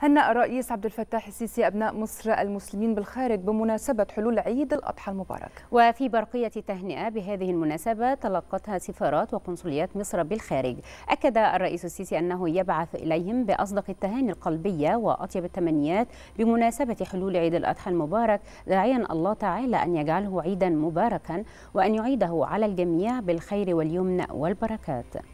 هنأ الرئيس عبد الفتاح السيسي أبناء مصر المسلمين بالخارج بمناسبة حلول عيد الأضحى المبارك وفي برقية تهنئة بهذه المناسبة تلقتها سفارات وقنصليات مصر بالخارج أكد الرئيس السيسي أنه يبعث إليهم بأصدق التهاني القلبية وأطيب التمنيات بمناسبة حلول عيد الأضحى المبارك داعيا الله تعالى أن يجعله عيدا مباركا وأن يعيده على الجميع بالخير واليمن والبركات